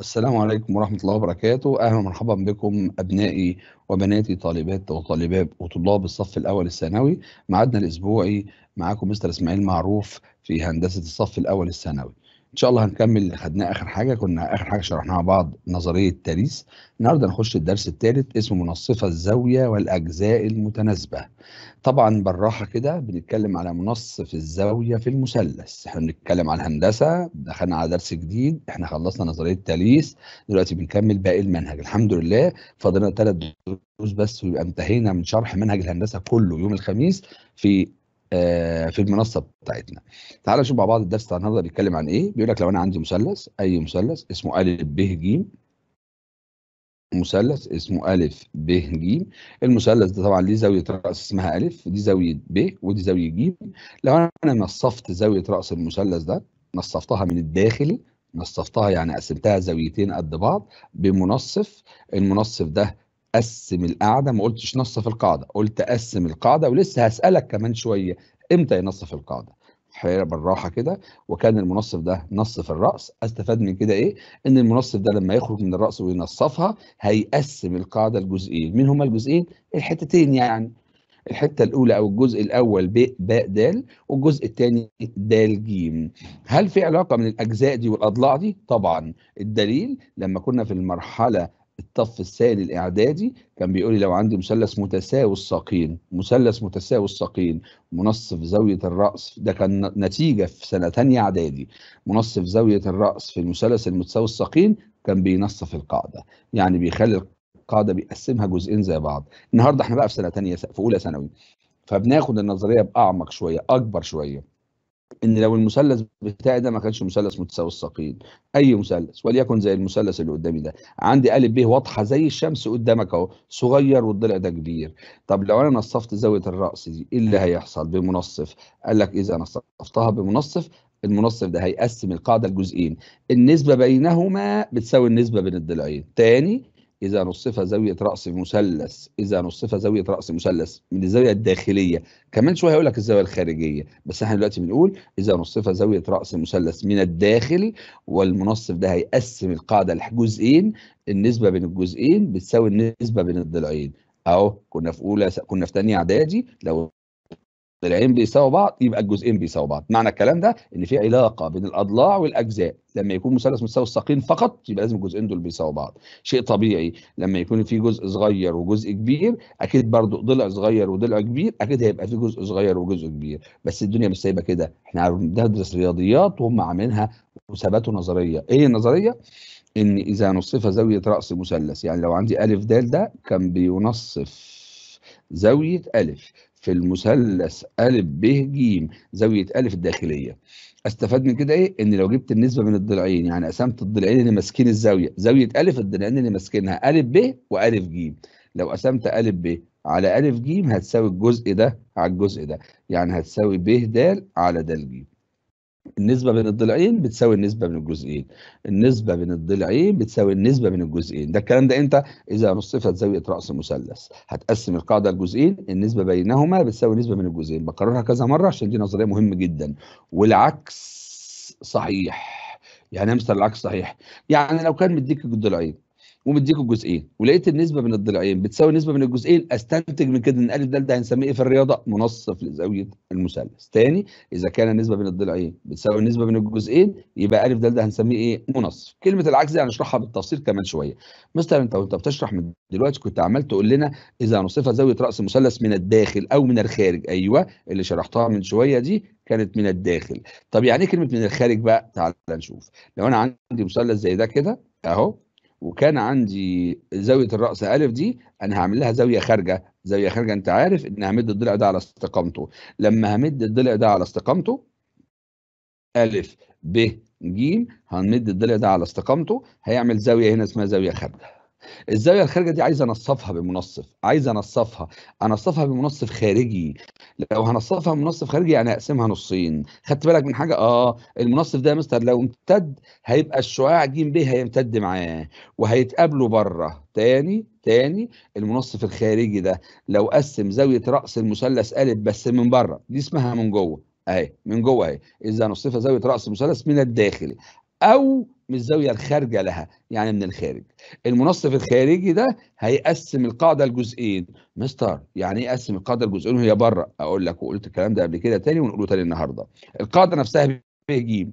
السلام عليكم ورحمة الله وبركاته أهلا ومرحبا بكم أبنائي وبناتي طالبات وطالبات وطلاب الصف الأول الثانوي معادنا الأسبوعي معاكم مستر إسماعيل معروف في هندسة الصف الأول الثانوي ان شاء الله هنكمل اللي خدناه اخر حاجه كنا اخر حاجه شرحناها بعض نظريه تاريس النهارده هنخش الدرس الثالث اسمه منصفه الزاويه والاجزاء المتناسبه طبعا بالراحه كده بنتكلم على منصف الزاويه في المثلث احنا بنتكلم على الهندسه دخلنا على درس جديد احنا خلصنا نظريه تاليس دلوقتي بنكمل باقي المنهج الحمد لله فاضلنا ثلاث دروس بس ويبقى انتهينا من شرح منهج الهندسه كله يوم الخميس في آه، في المنصه بتاعتنا تعالوا نشوف مع بعض الدرس بتاع النهارده بيتكلم عن ايه بيقول لك لو انا عندي مثلث اي مثلث اسمه ا ب ج مثلث اسمه ا ب ج المثلث ده طبعا ليه زاويه راس اسمها ا دي زاويه ب ودي زاويه ج لو انا نصفت زاويه راس المثلث ده نصفتها من الداخل نصفتها يعني قسمتها زاويتين قد بعض بمنصف المنصف ده قسم القاعده ما قلتش نصف القاعده قلت قسم القاعده ولسه هسالك كمان شويه امتى ينصف القاعده بالراحه كده وكان المنصف ده نصف الراس استفاد من كده ايه ان المنصف ده لما يخرج من الراس وينصفها هيقسم القاعده لجزئين مين هما الجزئين الحتتين يعني الحته الاولى او الجزء الاول ب ب د والجزء الثاني د ج هل في علاقه من الاجزاء دي والاضلاع دي طبعا الدليل لما كنا في المرحله الطف الثاني الاعدادي كان بيقول لي لو عندي مثلث متساوي الساقين مثلث متساوي الساقين منصف زاويه الراس ده كان نتيجه في سنه ثانيه اعدادي منصف زاويه الراس في المثلث المتساوي الساقين كان بينصف القاعده يعني بيخلي القاعده بيقسمها جزئين زي بعض النهارده احنا بقى في سنه ثانيه في اولى ثانوي فبناخد النظريه باعمق شويه اكبر شويه ان لو المثلث بتاعي ده ما كانش مثلث متساوي الساقين اي مثلث وليكن زي المثلث اللي قدامي ده عندي ا ب واضحه زي الشمس قدامك اهو صغير والضلع ده كبير طب لو انا نصفت زاويه الراس دي ايه اللي هيحصل بمنصف قال لك اذا نصفتها بمنصف المنصف ده هيقسم القاعده لجزئين النسبه بينهما بتساوي النسبه بين الضلعين تاني إذا نصف زاوية رأس مثلث إذا نصف زاوية رأس مثلث من الزاوية الداخلية كمان شوية هيقول لك الزاوية الخارجية بس احنا دلوقتي بنقول إذا نصف زاوية رأس مثلث من الداخل والمنصف ده هيقسم القاعدة لجزئين النسبة بين الجزئين بتساوي النسبة بين الضلعين أهو كنا في أولى كنا في تانية إعدادي لو العين بيساوي بعض يبقى الجزئين بيساوي بعض معنى الكلام ده ان في علاقه بين الاضلاع والاجزاء لما يكون مثلث متساوي الساقين فقط يبقى لازم الجزئين دول بيساوي بعض شيء طبيعي لما يكون في جزء صغير وجزء كبير اكيد برضو ضلع صغير وضلع كبير اكيد هيبقى في جزء صغير وجزء كبير بس الدنيا مش سايبه كده احنا بندرس رياضيات وهم عاملينها وثباتوا نظريه ايه النظريه ان اذا نصف زاويه راس مثلث يعني لو عندي الف د ده كان بينصف زاويه الف في المثلث أ ب ج زاوية أ الداخلية استفاد من كده ايه ان لو جبت النسبه من الضلعين يعني قسمت الضلعين اللي ماسكين الزاويه زاويه ا الضلعين اللي ماسكينها ا ب و ج لو قسمت ا ب على ا ج هتساوي الجزء ده على الجزء ده يعني هتساوي ب د على د ج النسبة بين الضلعين بتساوي النسبة بين الجزئين النسبة بين الضلعين بتساوي النسبة بين الجزئين ده الكلام ده امتى إذا نصفت زاوية رأس المثلث هتقسم القاعدة لجزئين النسبة بينهما بتساوي النسبة بين الجزئين بكررها كذا مرة عشان دي نظرية مهمة جدا والعكس صحيح يعني امثل إيه العكس صحيح يعني لو كان مديك الضلعين ومديكوا جزئين ولقيت النسبه بين الضلعين بتساوي النسبه بين الجزئين استنتج من كده ان ا د ده هنسميه ايه في الرياضه منصف لزاويه المثلث تاني اذا كان النسبه بين الضلعين بتساوي النسبه بين الجزئين يبقى ا د ده هنسميه ايه منصف كلمه العكس دي هنشرحها بالتفصيل كمان شويه مستر انت وانت بتشرح من دلوقتي كنت عمال تقول لنا اذا نصفها زاويه راس المثلث من الداخل او من الخارج ايوه اللي شرحتها من شويه دي كانت من الداخل طب يعني ايه كلمه من الخارج بقى تعال نشوف لو انا عندي مثلث زي ده كده اهو وكان عندي زاويه الراس ا دي انا هعمل لها زاويه خارجه زاويه خارجه انت عارف ان همد الضلع ده على استقامته لما همد الضلع ده على استقامته ا ب ج هنمد الضلع ده على استقامته هيعمل زاويه هنا اسمها زاويه خارجه الزاويه الخارجه دي عايز انصفها بمنصف عايز انصفها انصفها بمنصف خارجي لو هنصفها بمنصف خارجي يعني اقسمها نصين خدت بالك من حاجه اه المنصف ده يا مستر لو امتد هيبقى الشعاع ج ب هيمتد معاه وهيتقابلوا بره تاني تاني المنصف الخارجي ده لو قسم زاويه راس المثلث ا بس من بره دي اسمها من جوه اهي من جوه اهي اذا نصفها زاويه راس المثلث من الداخل او من الزاويه الخارجه لها يعني من الخارج المنصف الخارجي ده هيقسم القاعده لجزئين مستر يعني ايه يقسم القاعده لجزئين وهي بره اقول لك وقلت الكلام ده قبل كده تاني ونقوله تاني النهارده القاعده نفسها ب ج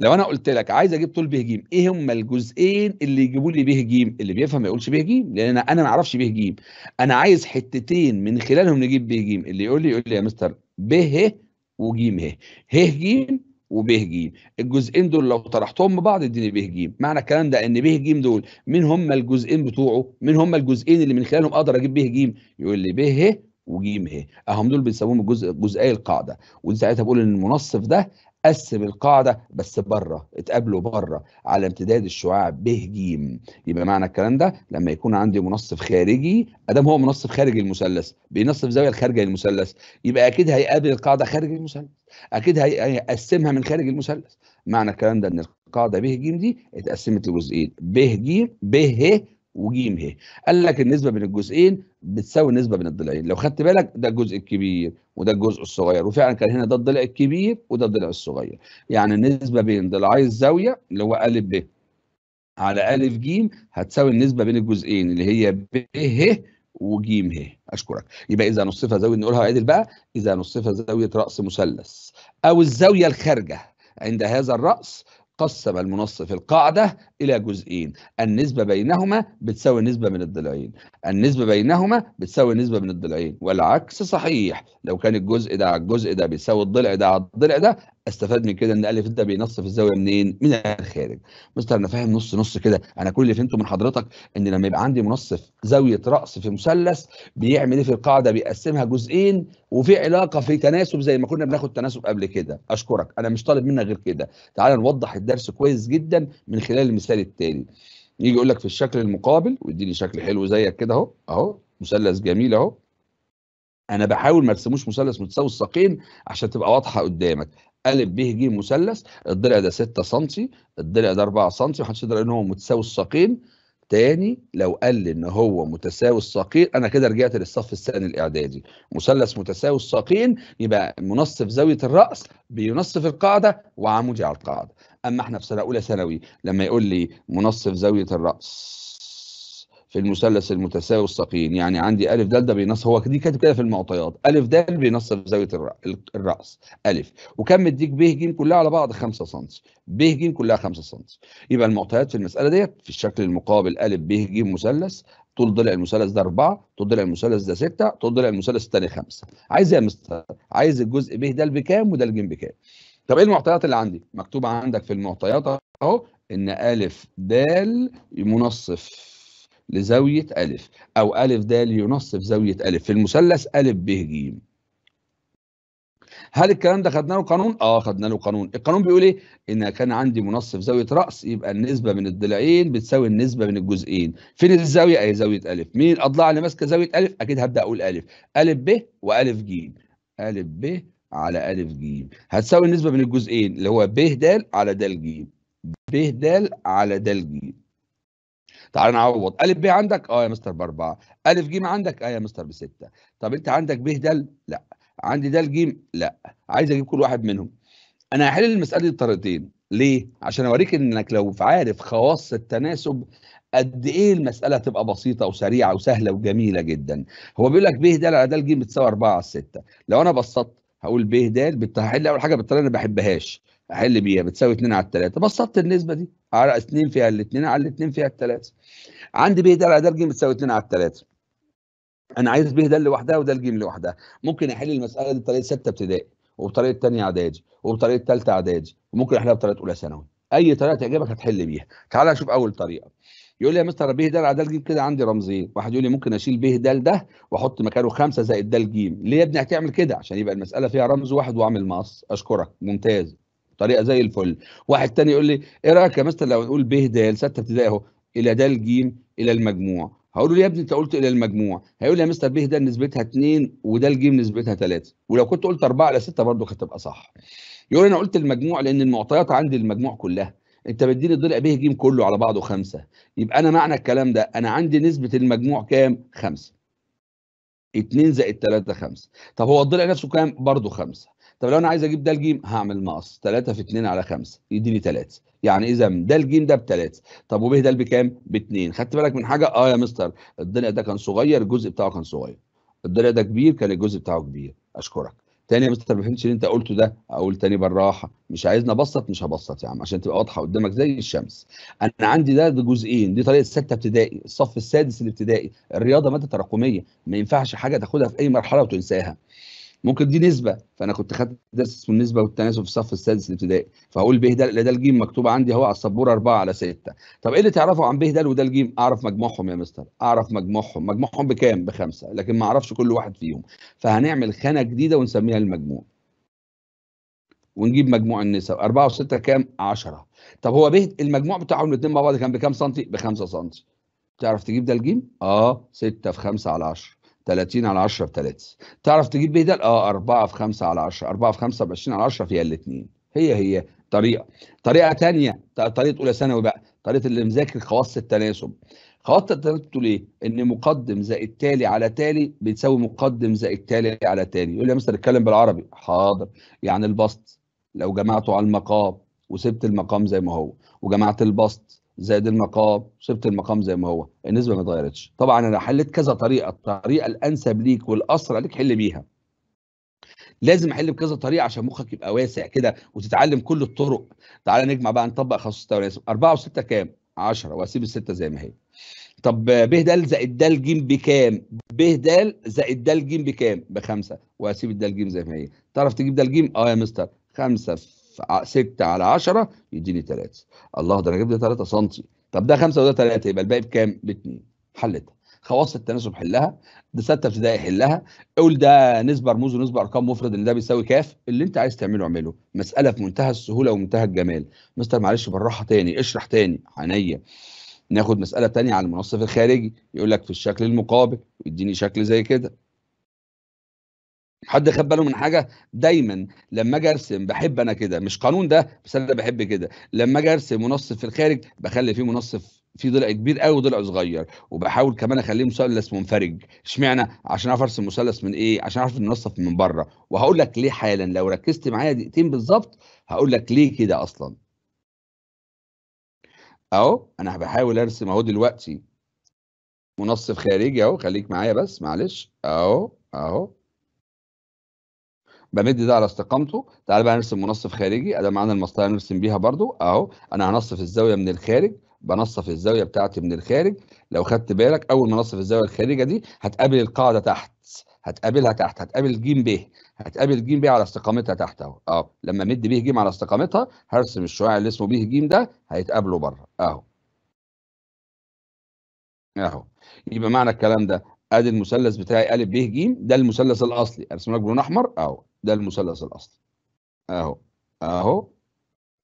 لو انا قلت لك عايز اجيب طول ب ج ايه هم الجزئين اللي يجيبوا لي ب ج اللي بيفهم ما يقولش ب ج لان انا ما اعرفش ب ج انا عايز حتتين من خلالهم نجيب ب ج اللي يقول لي يقول لي يا مستر ب ه وج ه ه ج وب ج الجزئين دول لو طرحتهم ببعض اديني ب ج معنى الكلام ده ان ب ج دول مين هم الجزئين بتوعه مين هم الجزئين اللي من خلالهم اقدر اجيب ب ج يقول لي ب ه إيه وج ه إيه. اهم دول بيسموهم الجزء جزئي القاعده ساعتها بقول ان المنصف ده قسم القاعده بس بره اتقابلوا بره على امتداد الشعاع ب ج يبقى معنى الكلام ده لما يكون عندي منصف خارجي ادام هو منصف خارجي المثلث بينصف زاويه الخارجه للمثلث يبقى اكيد هيقابل القاعده خارج المثلث اكيد هيقسمها من خارج المثلث معنى الكلام ده ان القاعده ب ج دي اتقسمت لجزئين ب ج ب ه وجيم ه قال لك النسبه بين الجزئين بتساوي النسبه بين الضلعين لو خدت بالك ده الجزء الكبير وده الجزء الصغير وفعلا كان هنا ده الضلع الكبير وده الضلع الصغير يعني النسبه بين ضلعي الزاويه اللي هو ا ب على ا ج هتساوي النسبه بين الجزئين اللي هي ب ه وج ه اشكرك يبقى اذا نصفها زاويه نقولها عدل بقى اذا نصفها زاويه راس مثلث او الزاويه الخارجه عند هذا الراس قسم المنصف القاعدة إلى جزئين النسبة بينهما بتساوي نسبة من الضلعين النسبة بينهما بتساوي نسبة من الضلعين والعكس صحيح لو كان الجزء ده على الجزء ده بيساوي الضلع ده على الضلع ده استفاد من كده ان الف ده بينص في الزاويه منين؟ من الخارج. مستر انا فاهم نص نص كده، انا كل اللي فهمته من حضرتك ان لما يبقى عندي منصف زاويه راس في مثلث بيعمل ايه في القاعده؟ بيقسمها جزئين وفي علاقه في تناسب زي ما كنا بناخد تناسب قبل كده، اشكرك، انا مش طالب منك غير كده، تعال نوضح الدرس كويس جدا من خلال المثال التالي. يجي يقول لك في الشكل المقابل ويديني شكل حلو زيك كده اهو اهو مثلث جميل اهو انا بحاول ما ارسموش مثلث متساوي الساقين عشان تبقى واضحه قدامك ا ب ج مثلث الضلع ده 6 سم الضلع ده 4 سم محدش يقدر ان هو متساوي الساقين تاني لو قال لي ان هو متساوي الساقين انا كده رجعت للصف الثاني الاعدادي مثلث متساوي الساقين يبقى منصف زاويه الراس بينصف القاعده وعمودي على القاعده اما احنا في سنه اولى ثانوي لما يقول لي منصف زاويه الراس في المثلث المتساوي الثقيل يعني عندي الف دال ده بينص هو دي كاتب كده في المعطيات الف دال بينص في زاويه الراس الف وكم مديك ب ج كلها على بعض 5 سم ب ج كلها 5 سم يبقى المعطيات في المساله ديت في الشكل المقابل الف ب ج مثلث طول ضلع المثلث ده 4 طول ضلع المثلث ده 6 طول ضلع المثلث الثاني 5 عايز ايه يا مستر عايز الجزء ب ده بكام وده الج بكام طب ايه المعطيات اللي عندي مكتوبه عندك في المعطيات اهو ان ا د منصف لزاوية ألف أو ألف د لينصف زاوية ألف في المثلث ألف ب ج هل الكلام ده خدنا له قانون؟ اه خدنا له قانون، القانون بيقول ايه؟ ان كان عندي منصف زاويه راس يبقى النسبه من الضلعين بتساوي النسبه من الجزئين، فين الزاويه؟ اي زاويه الف، مين الاضلاع اللي ماسكه زاويه الف؟ اكيد هبدا اقول الف، الف ب والف ج، الف ب على الف ج، هتساوي النسبه من الجزئين اللي هو ب د على د ج، ب د على د ج. تعال نعوض الف ب عندك اه يا مستر باربعه الف ج عندك اه يا مستر بسته طب انت عندك ب د لا عندي دال ج لا عايز اجيب كل واحد منهم انا هحل المساله دي بطريقتين ليه عشان اوريك انك لو عارف خواص التناسب قد ايه المساله تبقى بسيطه وسريعه وسهله وجميله جدا هو بيقول لك ب د على دال ج بتساوي 4 على 6 لو انا بسطت هقول ب د بتحل هحل اول حاجه بالطريقه اللي ما بحبهاش احل بيها بتساوي 2 على 3 بسطت النسبه دي على آه، 2 فيها الاثنين على 2 فيها الثلاثه عندي ب د على ده ج بتساوي 2 على 3 انا عايز ب ده لوحدها وده الجيم لوحدها ممكن احل المساله دي بطريقه سته ابتدائي وبطريقه ثانيه اعدادي وبطريقه ثالثه اعدادي وممكن احلها بطريقه اولى ثانوي اي طريقه تعجبك هتحل بيها تعالى اشوف اول طريقه يقول لي يا مستر ب د على د ج كده عندي رمزين واحد يقول لي ممكن اشيل ب د ده واحط مكانه 5 زائد د ج ليه يا ابني هتعمل كده عشان يبقى المساله فيها رمز واحد واعمل مقص اشكرك ممتاز طريقه زي الفل واحد تاني يقول لي ايه رايك يا مستر لو نقول ب د سته ابتدائي اهو الى د ج الى المجموع هقول له يا ابني انت قلت الى المجموع هيقول لي يا مستر ب ده نسبتها 2 وده ج نسبتها 3 ولو كنت قلت 4 الى 6 برضه كانت هتبقى صح يقول انا قلت المجموع لان المعطيات عندي المجموع كلها انت بديني الضلع ب ج كله على بعضه 5 يبقى انا معنى الكلام ده انا عندي نسبه المجموع كام 5 2 زائد 3 5 طب هو الضلع نفسه كام برضه 5 طب لو انا عايز اجيب ده الجيم هعمل ناقص 3 في 2 على 5 يديني 3 يعني اذا ده الجيم ده 3 طب وبه ده بكام؟ ب 2 خدت بالك من حاجه؟ اه يا مستر الضلع ده كان صغير الجزء بتاعه كان صغير الضلع ده كبير كان الجزء بتاعه كبير اشكرك تاني يا مستر ما فهمتش اللي انت قلته ده اقول تاني بالراحه مش عايزني ابسط مش هبسط يا عم عشان تبقى واضحه قدامك زي الشمس انا عندي ده, ده جزئين دي طريقه سته ابتدائي الصف السادس الابتدائي الرياضه ماده تراكميه ما ينفعش حاجه تاخدها في اي مرحله وتنساها ممكن دي نسبه فانا كنت خدت درس اسمه النسبه والتناسب في الصف السادس الابتدائي فهقول ب ده ده الجيم مكتوب عندي اهو على السبوره 4 على 6 طب ايه اللي تعرفه عن ب ده وده الجيم اعرف مجموعهم يا مستر اعرف مجموعهم مجموعهم بكام بخمسه لكن ما اعرفش كل واحد فيهم فهنعمل خانه جديده ونسميها المجموع ونجيب مجموع النسب 4 و6 كام 10 طب هو ب المجموع بتاعهم الاثنين مع بعض كان بكام سنتي ب 5 سنتي تعرف تجيب ده الجيم اه 6 في 5 على 10 30 على 10 ب 3 تعرف تجيب بدل اه 4 في 5 على 10 4 في 5 ب 20 على 10 فيها الاثنين هي هي طريقه طريقه ثانيه طريقه اولى ثانوي بقى طريقه اللي مذاكر خواص التناسب خواص التناسب بتقول ايه ان مقدم زائد تالي على تالي بتساوي مقدم زائد تالي على تالي يقول لي يا مستر اتكلم بالعربي حاضر يعني البسط لو جمعته على المقام وسبت المقام زي ما هو وجمعت البسط زائد المقام سبت المقام زي ما هو النسبه ما اتغيرتش طبعا انا حليت كذا طريقه الطريقه الانسب ليك والاسرع ليك حل بيها لازم احل بكذا طريقه عشان مخك يبقى واسع كده وتتعلم كل الطرق تعالى نجمع بقى نطبق خصوص تواريخ 4 و6 كام 10 واسيب السته زي ما هي طب ب د زائد د ج بكام ب د زائد د ج بكام بخمسه واسيب الد ج زي ما هي تعرف تجيب د ج اه يا مستر 5 6 على 10 يديني 3 الله ده انا جبت 3 سم طب ده 5 وده 3 يبقى الباقي بكام؟ ب 2 حلتها خواص التناسب حلها ده سته ابتدائي حلها قول ده نسبه رموز ونسبه ارقام مفرد ان ده بيساوي كاف اللي انت عايز تعمله اعمله مساله في منتهى السهوله ومنتهى الجمال مستر معلش بالراحه تاني اشرح تاني عينيا ناخد مساله تانية على المنصف الخارجي يقول لك في الشكل المقابل ويديني شكل زي كده حد خد باله من حاجه دايما لما اجي ارسم بحب انا كده مش قانون ده بس انا بحب كده لما اجي ارسم منصف في الخارج بخلي فيه منصف في ضلع كبير قوي وضلع صغير وبحاول كمان اخليه مثلث منفرج اشمعنى عشان اعرف ارسم مثلث من ايه عشان اعرف المنصف من بره وهقول لك ليه حالا لو ركزت معايا دقيقتين بالظبط هقول لك ليه كده اصلا اهو انا بحاول ارسم اهو دلوقتي منصف خارجي اهو خليك معايا بس معلش اهو اهو بمد ده على استقامته تعال بقى نرسم منصف خارجي ادي معانا المسطره نرسم بيها برضو اهو انا هنصف الزاويه من الخارج بنصف الزاويه بتاعتي من الخارج لو خدت بالك اول ما نصف الزاويه الخارجه دي هتقابل القاعده تحت هتقابلها تحت هتقابل ج ب هتقابل ج ب على استقامتها تحت اهو اهو لما مد ب ج على استقامتها هرسم الشعاع اللي اسمه ب ج ده هيتقابلوا بره اهو اهو يبقى معنى الكلام ده ادي المثلث بتاعي ا ب ج ده المثلث الاصلي ارسم لك بلون احمر اهو ده المثلث الاصلي اهو اهو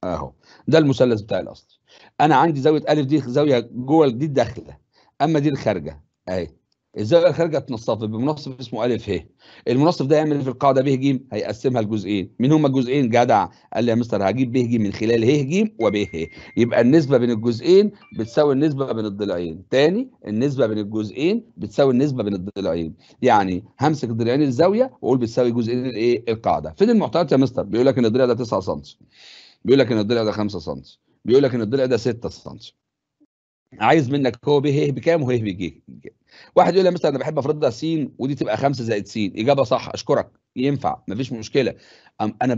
اهو ده المثلث بتاعي الاصلي انا عندي زاويه ا دي زاويه جوه دي الداخله اما دي الخارجه اهي الزاويه الخارجه تنصفت بمنصف اسمه الف ه المنصف ده يعمل في القاعده ب ج هيقسمها لجزئين مين هما الجزئين جدع قال لي يا مستر هجيب ب ج من خلال ه ج وب ه يبقى النسبه بين الجزئين بتساوي النسبه بين الضلعين تاني النسبه بين الجزئين بتساوي النسبه بين الضلعين يعني همسك ضلعين الزاويه واقول بتساوي جزئين الايه القاعده فين المعطيات يا مستر بيقول لك ان الضلع ده 9 سم بيقول لك ان الضلع ده 5 سم بيقول لك ان الضلع ده 6 سم عايز منك هو به بكام وه بيجي واحد يقول لي مثلا انا بحب افرضها س ودي تبقى 5 زائد س اجابه صح اشكرك ينفع مفيش مشكله انا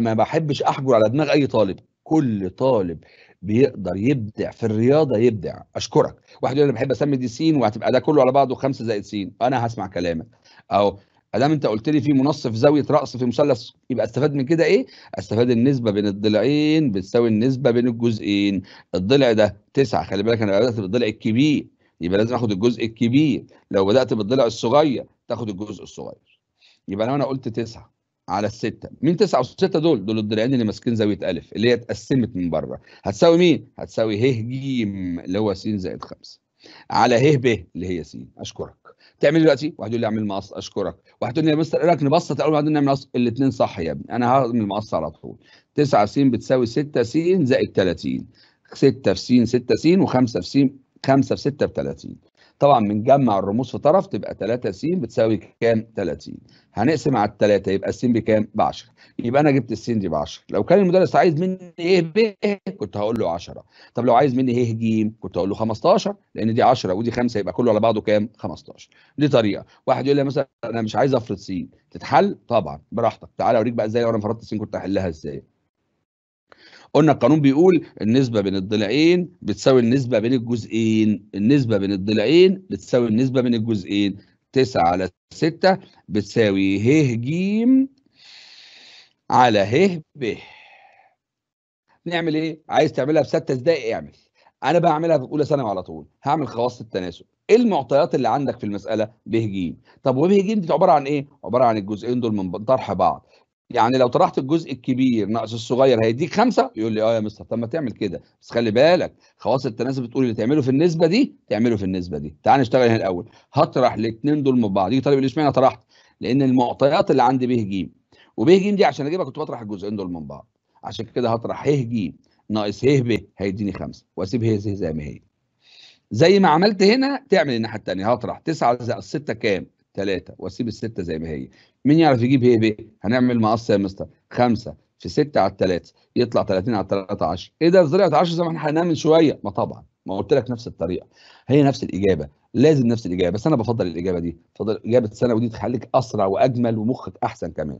ما بحبش احجر على دماغ اي طالب كل طالب بيقدر يبدع في الرياضه يبدع اشكرك واحد يقول لي انا بحب اسمي دي س وهتبقى ده كله على بعضه 5 زائد س انا هسمع كلامك او ادام انت قلت لي في منصف زاويه راس في مثلث يبقى استفاد من كده ايه؟ استفاد النسبه بين الضلعين بتساوي النسبه بين الجزئين، الضلع ده 9 خلي بالك انا بدات بالضلع الكبير يبقى لازم اخد الجزء الكبير، لو بدات بالضلع الصغير تاخد الجزء الصغير. يبقى لو انا قلت 9 على الستة مين تسعة وستة دول دول الضلعين اللي ماسكين زاوية ألف اللي هي اتقسمت من بره هتساوي مين هتساوي ه ج اللي هو س زائد خمسة على ه ب اللي هي س أشكرك تعمل دلوقتي واحد يقول لي اعمل مقص اشكرك واحد يقول لي يا مستر ايه رايك نبسط اول واحد نعمل مقص الاثنين صح يا ابني انا هعمل مقص على طول 9 س بتساوي 6 س زائد 30 6 في س 6 س و5 في س 5 في 6 ب 30 طبعا بنجمع الرموز في طرف تبقى 3 س بتساوي كام 30 هنقسم على الثلاثه يبقى س بكام ب 10 يبقى انا جبت السين دي ب 10 لو كان المدرس عايز مني ايه ب كنت هقول له 10 طب لو عايز مني ايه ج كنت هقول له 15 لان دي 10 ودي 5 يبقى كله على بعضه كام 15 دي طريقه واحد يقول لي مثلا انا مش عايز افرض س تتحل طبعا براحتك تعالى اوريك بقى ازاي لو انا فرضت س كنت احلها ازاي قلنا القانون بيقول النسبة بين الضلعين بتساوي النسبة بين الجزئين النسبة بين الضلعين بتساوي النسبة بين الجزئين 9 على 6 بتساوي ه ج على ه ب نعمل ايه؟ عايز تعملها في ستة دقايق اعمل انا بعملها في اولى ثانوي على طول هعمل خواص التناسب ايه المعطيات اللي عندك في المساله ب ج طب وب ج دي عباره عن ايه عباره عن الجزئين دول من طرح بعض يعني لو طرحت الجزء الكبير ناقص الصغير هيديك خمسة يقول لي اه يا مستر طب ما تعمل كده بس خلي بالك خواص التناسب بتقول اللي تعمله في النسبه دي تعمله في النسبه دي تعال نشتغل هنا الاول هطرح الاثنين دول مع بعض يجي طالب لي اشمعنى طرحت لان المعطيات اللي عندي ب ج وب ج دي عشان اجيبها كنت بطرح الجزئين دول من بعض عشان كده هطرح ه ج ناقص ه ب هيديني خمسة واسيب ه ز زي ما هي زي ما عملت هنا تعمل الناحيه الثانيه هطرح 9 زائد 6 كام 3 واسيب السته زي ما هي مين يعرف يجيب هي بيه هنعمل مقص يا مستر 5 في 6 على 3 يطلع 30 على 3 10 ايه ده طلعت 10 زي ما احنا حلناها من شويه ما طبعا ما قلت لك نفس الطريقه هي نفس الاجابه لازم نفس الاجابه بس انا بفضل الاجابه دي بفضل اجابه السنة ودي تخليك اسرع واجمل ومخك احسن كمان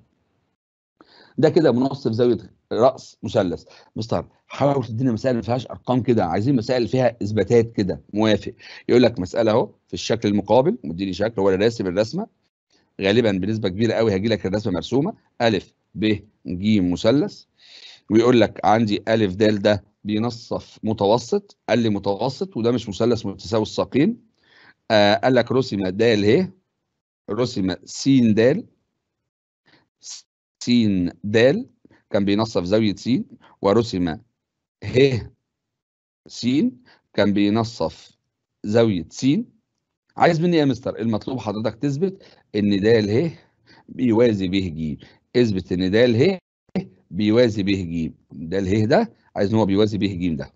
ده كده منصف زاويه راس مثلث مستر طيب، حاول تدينا مسائل ما فيهاش ارقام كده عايزين مسائل فيها اثباتات كده موافق يقول لك مساله اهو في الشكل المقابل مديني شكل هو راسم الرسمه غالبا بنسبه كبيره قوي هيجي لك الرسمه مرسومه ا ب ج مثلث ويقول لك عندي ا د ده بينصف متوسط قال لي متوسط وده مش مثلث متساوي الساقين آه قال لك رسم د ه رسم س د س د كان بينصف زاوية س ورسم ه س كان بينصف زاوية س عايز مني يا مستر المطلوب حضرتك تثبت ان د ه بيوازي ب ج اثبت ان د ه بيوازي ب ج د ه ده عايز ان هو بيوازي ب ج ده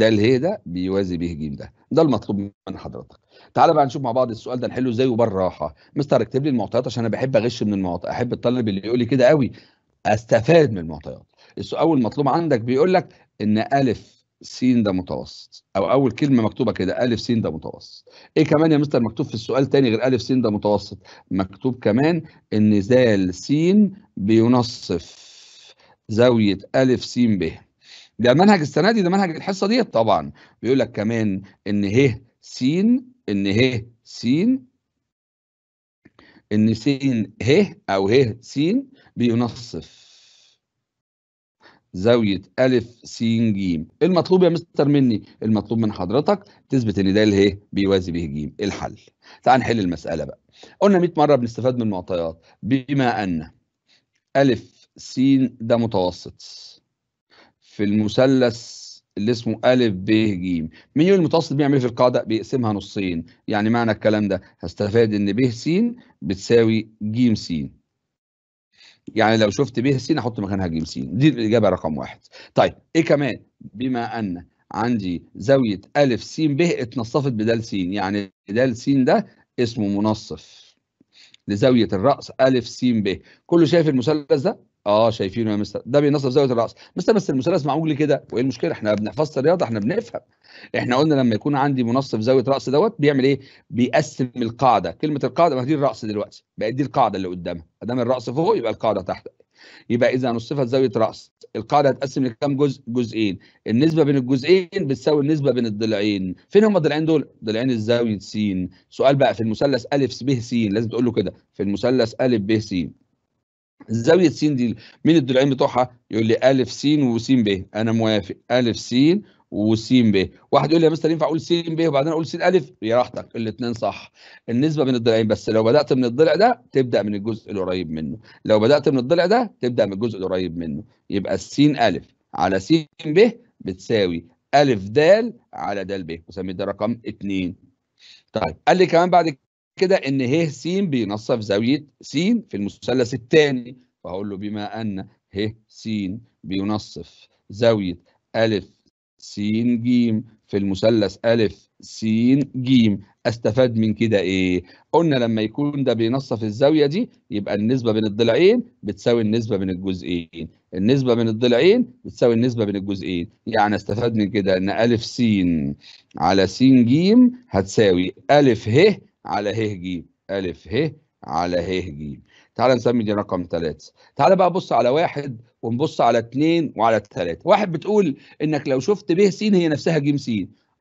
د ه ده بيوازي ب ج ده ده المطلوب من حضرتك تعال بقى نشوف مع بعض السؤال ده نحله ازاي وبالراحه مستر اكتب لي المعطيات عشان انا بحب اغش من المعطيات احب الطالب اللي يقول لي كده قوي استفاد من المعطيات السؤال المطلوب عندك بيقول لك ان الف س ده متوسط او اول كلمه مكتوبه كده الف س ده متوسط ايه كمان يا مستر مكتوب في السؤال تاني غير الف س ده متوسط مكتوب كمان ان زال س بينصف زاويه الف س ب ده منهج السنه دي ده منهج الحصه دي طبعا بيقول لك كمان ان ه س ان ه س ان س ه او ه س بينصف زاوية ا س ج المطلوب يا مستر مني المطلوب من حضرتك تثبت إن ده اله بيوازي به ج الحل تعال نحل المسألة بقى قلنا 100 مرة بنستفاد من المعطيات بما أن ا س ده متوسط في المثلث اللي اسمه ألف ب ج مين المتوسط بيعمل ايه في القاعدة بيقسمها نصين يعني معنى الكلام ده هستفاد إن ب س بتساوي ج س يعني لو شفت ب س أحط مكانها ج س دي الإجابة رقم واحد طيب إيه كمان بما أن عندي زاوية ألف س ب اتنصفت بدال س يعني دال س ده اسمه منصف لزاوية الرأس ألف س ب كله شايف المثلث ده اه شايفينه يا مستر ده بينصب زاويه الراس مستر بس المثلث معقول كده وايه المشكله احنا بنحفظ الرياضه احنا بنفهم احنا قلنا لما يكون عندي منصف زاويه راس دوت بيعمل ايه بيقسم القاعده كلمه القاعده ما دي الراس دلوقتي بقت دي القاعده اللي قدامها ادام الراس فوق يبقى القاعده تحت يبقى اذا نصفت زاويه راس القاعده هتقسم لكام جزء جزئين النسبه بين الجزئين بتساوي النسبه بين الضلعين فين هم الضلعين دول ضلعين الزاويه س سؤال بقى في المثلث ا ب س لازم تقول له كده في المثلث ا ب س زاويه س دي مين الضلعين بتوعها يقول لي ا س و س ب انا موافق ا س س ب واحد يقول لي يا مستر ينفع اقول س ب وبعدين اقول س ا يا راحتك الاثنين صح النسبه بين الضلعين بس لو بدات من الضلع ده تبدا من الجزء القريب منه لو بدات من الضلع ده تبدا من الجزء القريب منه يبقى س ا على س ب بتساوي ا د على د ب وسمي ده رقم 2 طيب قال لي كمان بعد كده ان ه س بينصف زاويه س في المثلث الثاني فهقول له بما ان ه س بينصف زاويه أ س ج في المثلث أ س ج استفاد من كده ايه؟ قلنا لما يكون ده بينصف الزاويه دي يبقى النسبه بين الضلعين بتساوي النسبه بين الجزئين، النسبه بين الضلعين بتساوي النسبه بين الجزئين، يعني استفاد من كده ان أ س على س ج هتساوي أ ه على ه ج ألف ه على ه ج تعالى نسمي دي رقم ثلاثة تعالى بقى بص على واحد ونبص على اثنين وعلى ثلاثة واحد بتقول إنك لو شفت ب س هي نفسها ج س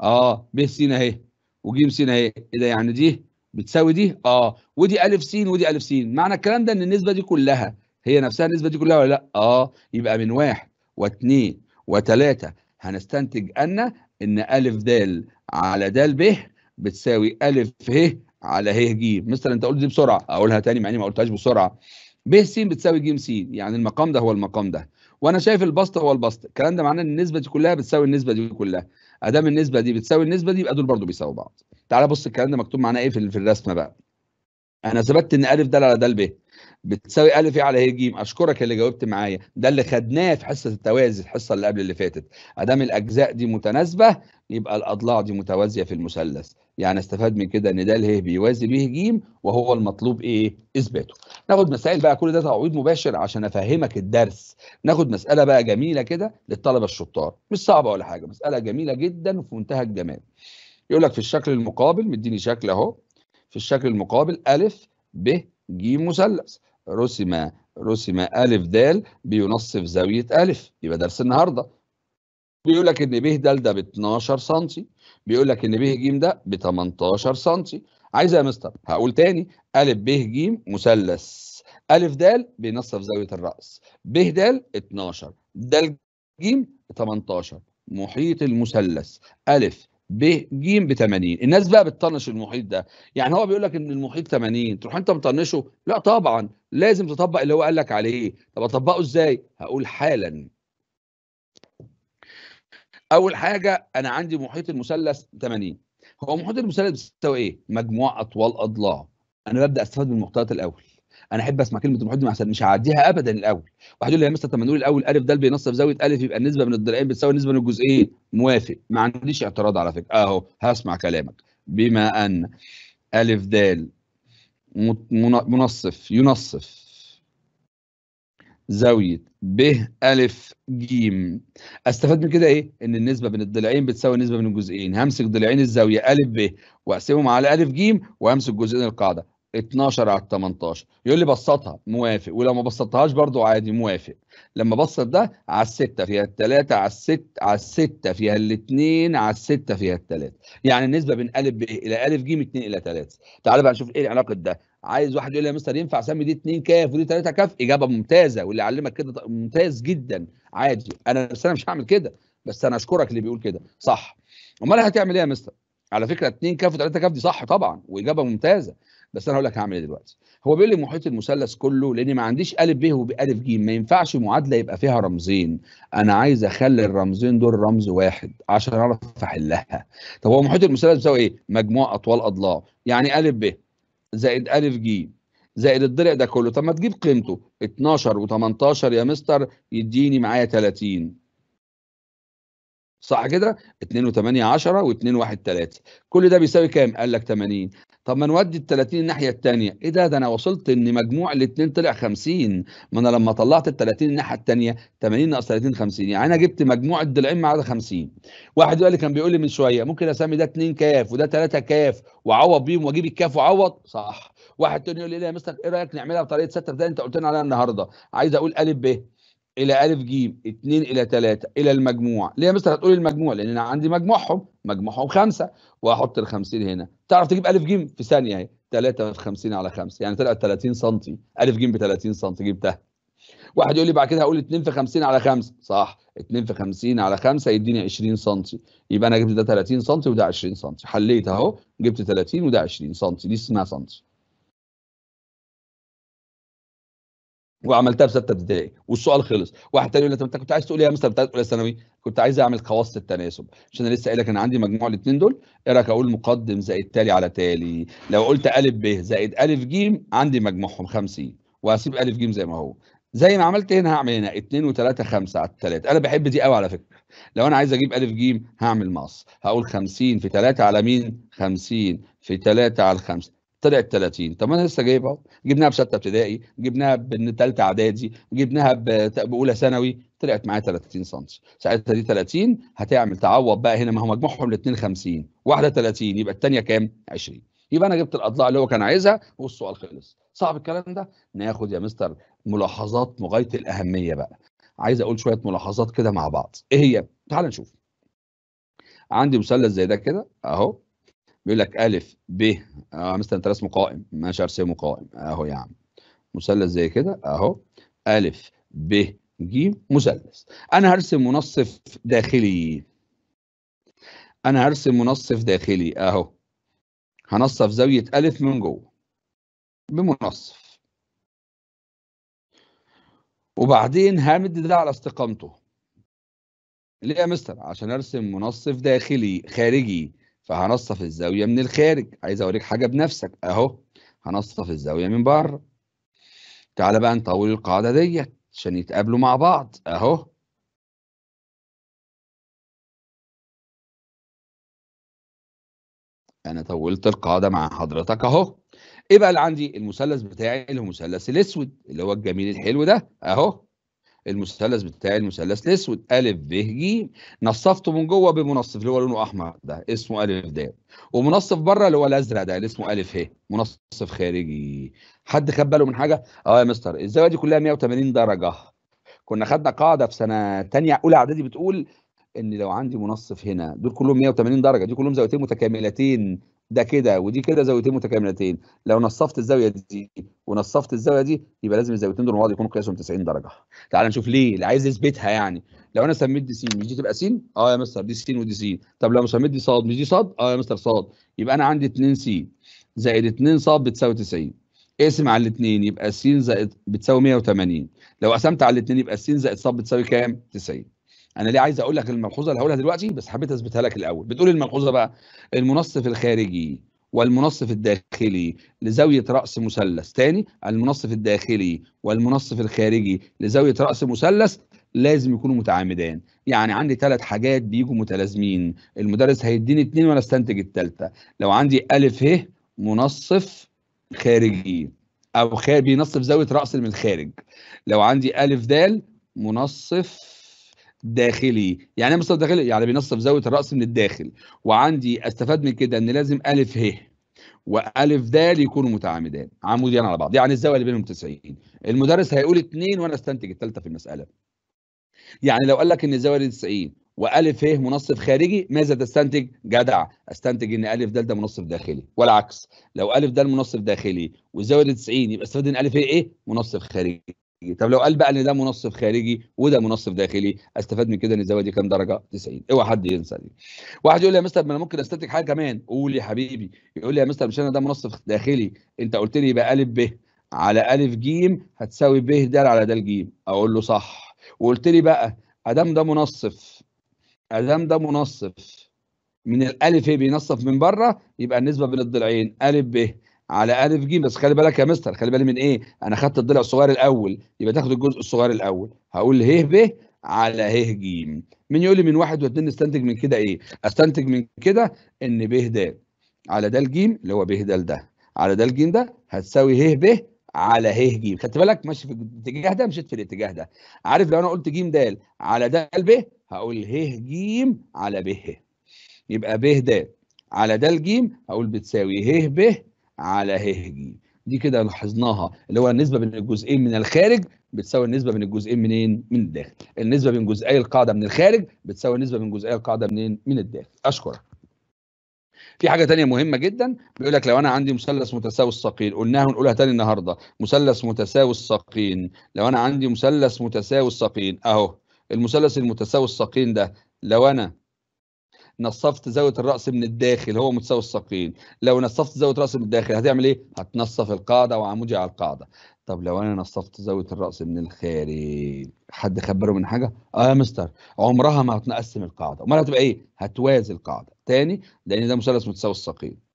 آه ب س أهي وج س أهي إيه ده يعني دي بتساوي دي آه ودي أ س ودي أ س معنى الكلام ده إن النسبة دي كلها هي نفسها النسبة دي كلها ولا لأ آه يبقى من واحد واثنين وثلاثة هنستنتج أن إن أ د على د ب بتساوي أ ه على ه ج مثلا انت قلت دي بسرعه اقولها تاني مع اني ما قلتهاش بسرعه ب س بتساوي ج س يعني المقام ده هو المقام ده وانا شايف البسط هو البسط الكلام ده معناه ان النسبه دي كلها بتساوي النسبه دي كلها ادام النسبه دي بتساوي النسبه دي يبقى دول برضه بيساوي بعض تعال بص الكلام ده مكتوب معناه ايه في الرسمه بقى انا ثبتت ان الف ده على دال ب بتساوي الف إيه على هي جيم اشكرك اللي جاوبت معايا ده اللي خدناه في حصه التوازي الحصه اللي قبل اللي فاتت ادام الاجزاء دي متناسبه يبقى الاضلاع دي متوازيه في المثلث يعني استفاد من كده ان ده اله بيوازي به جيم وهو المطلوب ايه اثباته ناخد مسائل بقى كل ده تعويض مباشر عشان افهمك الدرس ناخد مساله بقى جميله كده للطلبه الشطار مش صعبه ولا حاجه مساله جميله جدا وفي منتهى الجمال يقول لك في الشكل المقابل مديني شكل اهو في الشكل المقابل ا ب ج مثلث رسم رسم أ د بينصف زاوية أ يبقى درس النهارده بيقول لك ان ب د ده ب 12 سم بيقول لك ان ب ج ده ب 18 سم عايز يا مستر هقول تاني أ ب ج مثلث أ د بينصف زاوية الرأس ب د 12 د ج 18 محيط المثلث أ ب ج ب 80 الناس بقى بتطنش المحيط ده يعني هو بيقول لك ان المحيط 80 تروح انت مطنشه لا طبعا لازم تطبق اللي هو قال لك عليه طب اطبقه ازاي هقول حالا اول حاجه انا عندي محيط المثلث 80 هو محيط المثلث بيساوي ايه مجموع اطوال اضلاع انا ببدا استفاد من المحتويات الاول انا احب اسمع كلمه المحيط دي مش هعديها ابدا الاول واحد يقول لي يا مستر طب ما نقول الاول الف دال بينصف زاويه الف يبقى النسبه من الضلعين بتساوي النسبه من الجزئين موافق ما عنديش اعتراض على فكره اهو هسمع كلامك بما ان الف دال منصف ينصف زاويه ب الف ج استفاد من كده ايه ان النسبه بين الضلعين بتساوي النسبه بين الجزئين همسك ضلعين الزاويه الف ب واقسمهم على الف ج وامسك جزئين القاعده 12 على 18 يقول لي بسطها موافق ولو ما بسطهاش برضو عادي موافق لما بسط ده على 6 فيها 3 على 6 على 6 فيها ال 2 على 6 فيها ال 3 يعني النسبة بين ا ب إلى ا ج 2 إلى 3 تعالى بقى نشوف إيه علاقة ده عايز واحد يقول لي يا مستر ينفع اسمي دي 2 كاف ودي 3 كاف اجابه ممتازه واللي علمك كده ممتاز جدا عادي انا بس انا مش هعمل كده بس انا اشكرك اللي بيقول كده صح امال هتعمل ايه يا مستر على فكره 2 كاف و3 كاف دي صح طبعا واجابه ممتازه بس انا هقول لك هعمل ايه دلوقتي هو بيقول لي محيط المثلث كله لاني ما عنديش ا ب وب ج ما ينفعش معادله يبقى فيها رمزين انا عايز اخلي الرمزين دول رمز واحد عشان اعرف احلها طب هو محيط المثلث بيساوي ايه مجموع اطوال اضلاع يعني ا ب زائد ا ج زائد الضلع ده كله طب ما تجيب قيمته 12 و18 يا مستر يديني معايا 30 صح كده 2 و8 10 و2 1 3 كل ده بيساوي كام قال لك 80 طب ما نودي ال 30 الناحيه الثانيه ايه ده ده انا وصلت ان مجموع الاثنين طلع 50 ما انا لما طلعت ال 30 الناحيه الثانيه 80 ناقص 30 50 يعني انا جبت مجموع الضلعين ما عدا 50 واحد يقول لي كان بيقول لي من شويه ممكن اسمي ده 2 كاف وده 3 كاف واعوض بيهم واجيب الكاف واعوض صح واحد تاني يقول لي ايه يا مستر ايه رايك نعملها بطريقه ستر ده انت قلت لنا عليها النهارده عايز اقول ا ب الى الف جيم 2 الى 3 الى المجموع ليه يا مستر هتقول المجموع لان انا عندي مجموعهم مجموعهم خمسه واحط ال 50 هنا تعرف تجيب الف جيم في ثانيه اهي 3 في 50 على 5 يعني طلعت 30 سم الف جيم ب 30 سم جبتها واحد يقول لي بعد كده هقول 2 في 50 على 5 صح 2 في 50 على 5 يديني 20 سم يبقى انا جبت ده 30 سم وده 20 سم حليت اهو جبت 30 وده 20 سم دي اسمها سم وعملتها في سته ابتدائي والسؤال خلص واحد تاني يقول لي انت كنت عايز تقول ايه يا مستر بتاعت اولى ثانوي كنت عايز اعمل خواص التناسب عشان انا لسه قايل لك انا عندي مجموع الاثنين دول ايه رايك اقول مقدم زائد تالي على تالي لو قلت ا ب زائد ا ج عندي مجموعهم 50 وهسيب ا ج زي ما هو زي ما عملت هنا هعمل هنا 2 و3 5 على 3 انا بحب دي قوي على فكره لو انا عايز اجيب ا ج هعمل مقص هقول 50 في 3 على مين 50 في 3 على 5 طلعت 30 طب انا لسه جايبها جبناها بسته ابتدائي جبناها بثالثه اعدادي جبناها باولى ثانوي طلعت معايا 30 سم ساعتها دي 30 هتعمل تعوض بقى هنا ما هو مجموعهم الاثنين 50 واحده 30 يبقى الثانيه كام 20 يبقى انا جبت الاضلاع اللي هو كان عايزها والسؤال خلص صعب الكلام ده ناخد يا مستر ملاحظات مغايه الاهميه بقى عايز اقول شويه ملاحظات كده مع بعض ايه هي تعال نشوف عندي مثلث زي ده كده اهو بيقول لك الف ب آه مثلا انت رسمه قائم ماشي ارسمه قائم اهو يا عم مثلث زي كده اهو الف ب ج مثلث انا هرسم منصف داخلي انا هرسم منصف داخلي اهو هنصف زاويه الف من جوه بمنصف وبعدين همد ده على استقامته ليه يا مستر عشان ارسم منصف داخلي خارجي فهنصف الزاوية من الخارج عايز أوريك حاجة بنفسك أهو هنصف الزاوية من بره تعالى بقى نطول القاعدة ديت عشان يتقابلوا مع بعض أهو أنا طولت القاعدة مع حضرتك أهو إيه بقى اللي عندي المثلث بتاعي اللي هو المثلث الأسود اللي هو الجميل الحلو ده أهو المثلث بتاعي المثلث الاسود ا ب ج نصفته من جوه بمنصف اللي هو لونه احمر ده اسمه ا د ومنصف بره اللي هو الازرق ده اللي اسمه ا ه منصف خارجي حد خد باله من حاجه اه يا مستر الزاويه دي كلها 180 درجه كنا خدنا قاعده في سنه ثانيه اولى اعدادي بتقول ان لو عندي منصف هنا دول كلهم 180 درجه دي كلهم زاويتين متكاملتين ده كده ودي كده زاويتين متكاملتين لو نصفت الزاويه دي ونصفت الزاويه دي يبقى لازم الزاويتين دول مع بعض يكونوا قياسهم 90 درجه تعال نشوف ليه اللي عايز يثبتها يعني لو انا سميت دي س مش دي تبقى س اه يا مستر دي س ودي س طب لو سميت دي ص مش دي ص اه يا مستر ص يبقى انا عندي 2 س زائد 2 ص بتساوي 90 اقسم على الاثنين يبقى س زائد بتساوي 180 لو قسمت على الاثنين يبقى س زائد ص بتساوي كام 90 انا ليه عايز اقول لك الملحوظه اللي هقولها دلوقتي بس حبيت اثبتها لك الاول بتقول الملحوظه بقى المنصف الخارجي والمنصف الداخلي لزاوية رأس مثلث ثاني المنصف الداخلي والمنصف الخارجي لزاوية رأس مثلث لازم يكونوا متعامدان يعني عندي ثلاث حاجات بيجوا متلازمين المدرس هيديني اثنين وانا استنتج الثالثه لو عندي ألف ه منصف خارجي أو خارجي بينصف زاوية رأس من الخارج لو عندي ألف د منصف داخلي يعني ايه منصف داخلي يعني بينصف زاويه الراس من الداخل وعندي استفاد من كده ان لازم الف ه والف د يكونوا متعامدان عموديان على بعض يعني الزاويه اللي بينهم 90 المدرس هيقول 2 وانا استنتج الثالثه في المساله يعني لو قال لك ان الزاويه دي 90 والف ه منصف خارجي ماذا تستنتج جدع استنتج ان الف د ده منصف داخلي والعكس لو الف د منصف داخلي والزاويه دي 90 يبقى استفاد ان الف ه ايه منصف خارجي طب لو قال بقى ان ده منصف خارجي وده منصف داخلي استفاد من كده ان الزاويه دي كام درجه 90 اوعى حد ينسى دي واحد يقول لي يا مستر ما انا ممكن استنتج حاجه كمان قول يا حبيبي يقول لي يا مستر مش انا ده منصف داخلي انت قلت لي يبقى ا ب على ا ج هتساوي ب د على د ج اقول له صح وقلت لي بقى ادام ده منصف ادام ده منصف من الالف بينصف من بره يبقى النسبه بين الضلعين ا ب على الف ج بس خلي بالك يا مستر خلي بالي من ايه انا خدت الضلع الصغير الاول يبقى تاخد الجزء الصغير الاول هقول ه ب على ه ج مين يقول لي من واحد واثنين استنتج من كده ايه استنتج من كده ان ب د على د ج اللي هو ب د ده على د ج ده هتساوي ه ب على ه ج خدت بالك ماشي في الاتجاه ده مشيت في الاتجاه ده عارف لو انا قلت ج د على د ب هقول ه ج على ب يبقى ب د على د ج هقول بتساوي ه ب على هجين دي كده لاحظناها اللي هو النسبه بين الجزئين من الخارج بتساوي النسبه بين الجزئين منين من الداخل النسبه بين جزئي القاعده من الخارج بتساوي النسبه بين جزئي القاعده منين من الداخل اشكرك في حاجه تانية مهمه جدا بيقول لك لو انا عندي مثلث متساوي الساقين قلناها ونقولها تاني النهارده مثلث متساوي الساقين لو انا عندي مثلث متساوي الساقين اهو المثلث المتساوي الساقين ده لو انا نصفت زاويه الراس من الداخل هو متساوي الساقين لو نصفت زاويه الراس من الداخل هتعمل ايه هتنصف القاعده وعمودي على القاعده طب لو انا نصفت زاويه الراس من الخارج حد خبره من حاجه اه يا مستر عمرها ما هتنقسم القاعده امال هتبقى ايه هتوازي القاعده تاني لان ده مثلث متساوي الساقين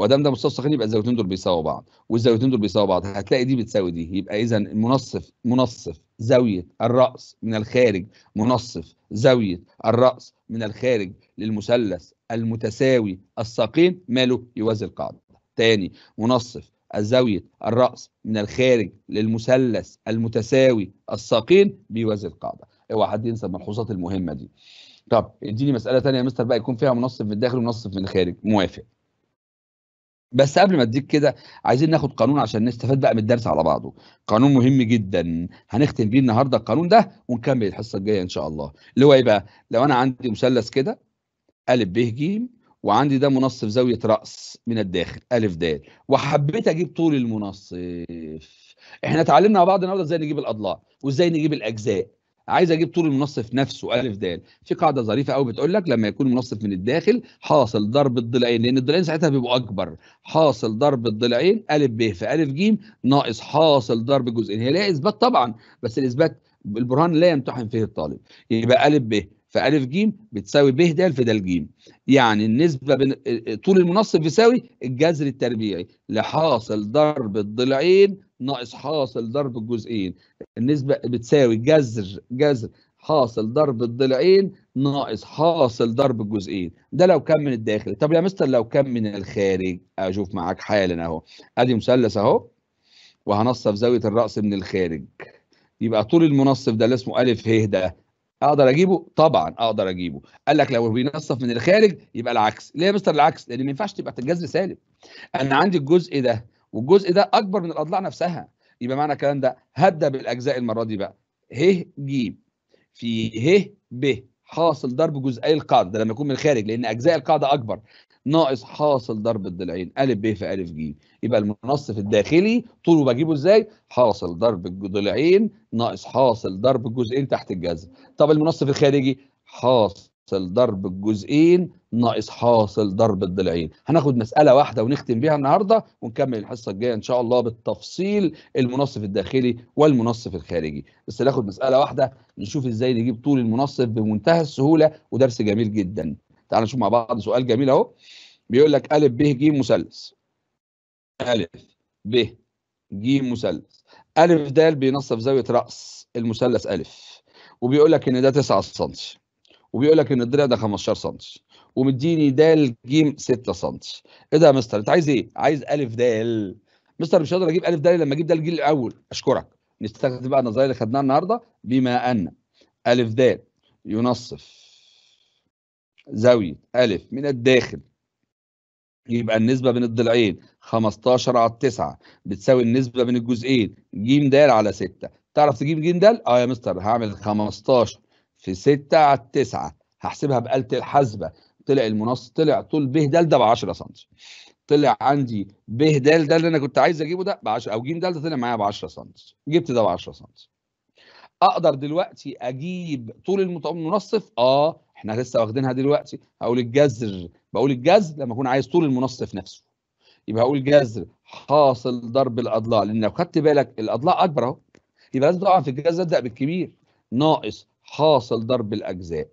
وادام ده مستوى سخن يبقى الزاويتين دول بيساووا بعض والزاويتين دول بيساووا بعض هتلاقي دي بتساوي دي يبقى اذا منصف منصف زاويه الراس من الخارج منصف زاويه الراس من الخارج للمثلث المتساوي الساقين ماله يوازي القاعده تاني منصف زاويه الراس من الخارج للمثلث المتساوي الساقين بيوازي القاعده اوعى حد ينسى الملحوظات المهمه دي طب اديني مساله ثانيه يا مستر بقى يكون فيها منصف من الداخل ومنصف من الخارج موافق بس قبل ما اديك كده عايزين ناخد قانون عشان نستفاد بقى من الدرس على بعضه قانون مهم جدا هنختم بيه النهارده القانون ده ونكمل الحصه الجايه ان شاء الله اللي هو ايه بقى لو انا عندي مثلث كده ا ب ج وعندي ده منصف زاويه راس من الداخل ا د وحبيت اجيب طول المنصف احنا اتعلمنا مع بعض النهارده ازاي نجيب الاضلاع وازاي نجيب الاجزاء عايز اجيب طول المنصف نفسه الف د في قاعده ظريفه قوي بتقول لك لما يكون المنصف من الداخل حاصل ضرب الضلعين لان الضلعين ساعتها بيبقوا اكبر حاصل ضرب الضلعين الف ب في الف ج ناقص حاصل ضرب الجزئين هي ليها اثبات طبعا بس الاثبات البرهان لا يمتحن فيه الطالب يبقى الف ب فالف ج بتساوي ب د في د ج يعني النسبه بين طول المنصف بيساوي الجذر التربيعي لحاصل ضرب الضلعين ناقص حاصل ضرب الجزئين النسبة بتساوي جذر جذر حاصل ضرب الضلعين ناقص حاصل ضرب الجزئين ده لو كان من الداخل طب يا مستر لو كان من الخارج اشوف معاك حالا اهو ادي مثلث اهو وهنصف زاويه الراس من الخارج يبقى طول المنصف ده اللي اسمه الف ه ده اقدر اجيبه طبعا اقدر اجيبه قال لك لو بينصف من الخارج يبقى العكس ليه يا مستر العكس لان ما ينفعش تبقى الجذر سالب انا عندي الجزء ده والجزء ده اكبر من الاضلاع نفسها يبقى معنى الكلام ده هدى بالاجزاء المره دي بقى ه ج في ه ب حاصل ضرب جزئي القاعده لما يكون من الخارج لان اجزاء القاعده اكبر ناقص حاصل ضرب الضلعين ا ب في ا ج يبقى المنصف الداخلي طوله بجيبه ازاي حاصل ضرب الضلعين ناقص حاصل ضرب الجزئين تحت الجذر طب المنصف الخارجي حاصل حاصل ضرب الجزئين ناقص حاصل ضرب الضلعين هناخد مسألة واحدة ونختم بيها النهاردة ونكمل الحصة الجاية إن شاء الله بالتفصيل المنصف الداخلي والمنصف الخارجي بس ناخد مسألة واحدة نشوف إزاي نجيب طول المنصف بمنتهى السهولة ودرس جميل جدا تعال نشوف مع بعض سؤال جميل أهو بيقول لك أ ب ج مثلث أ ب ج مثلث أ د بينصف زاوية رأس المثلث أ وبيقول لك إن ده 9 سم وبيقول لك ان الدرع ده 15 سم ومديني د ج 6 سم ايه ده يا مستر انت عايز ايه عايز ا د مستر مش هقدر اجيب ا د لما اجيب د ج الاول اشكرك نستخدم بقى النظريه اللي خدناها النهارده بما ان ا د ينصف زاويه ا من الداخل يبقى النسبة بين الضلعين 15 على 9 بتساوي النسبة بين الجزئين ج د على 6 تعرف تجيب ج د؟ اه يا مستر هعمل 15 في 6 على 9 هحسبها بآلة الحاسبة طلع المنص طلع طول ب د ده ب 10 سم طلع عندي ب د ده اللي انا كنت عايز اجيبه ده ب 10 او ج د ده طلع معايا ب 10 سم جبت ده ب 10 سم اقدر دلوقتي اجيب طول المنصف اه احنا لسه واخدينها دلوقتي هقول الجذر بقول الجذر لما اكون عايز طول المنصف نفسه يبقى هقول جذر حاصل ضرب الاضلاع لان لو خدت بالك الاضلاع اكبر اهو يبقى لازم طبعا في الجذر ابدا بالكبير ناقص حاصل ضرب الاجزاء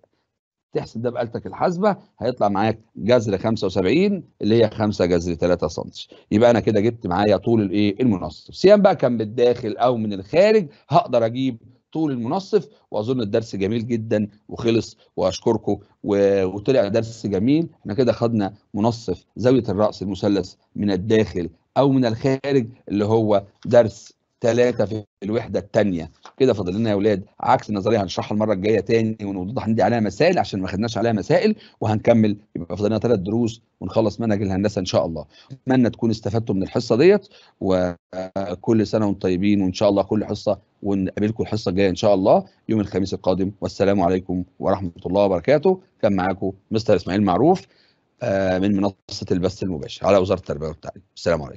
تحسب ده بآلتك الحاسبه هيطلع معاك جذر 75 اللي هي 5 جذر 3 سم يبقى انا كده جبت معايا طول الايه المنصف سيان بقى كان من الداخل او من الخارج هقدر اجيب طول المنصف واظن الدرس جميل جدا وخلص واشكركم وطلع درس جميل احنا كده خدنا منصف زاويه الراس المثلث من الداخل او من الخارج اللي هو درس ثلاثة في الوحدة الثانية كده فاضل لنا يا اولاد عكس النظرية هنشرحها المرة الجاية تاني ونوضح عندي عليها مسائل عشان ما خدناش عليها مسائل وهنكمل يبقى فاضل لنا ثلاث دروس ونخلص منهج الهندسة ان شاء الله اتمنى تكونوا استفدتوا من الحصة ديت وكل سنة وانتم طيبين وان شاء الله كل حصة ونقابلكم الحصة الجاية ان شاء الله يوم الخميس القادم والسلام عليكم ورحمة الله وبركاته كان معاكم مستر اسماعيل معروف آه، من منصة البث المباشر على وزارة التربية والتعليم السلام عليكم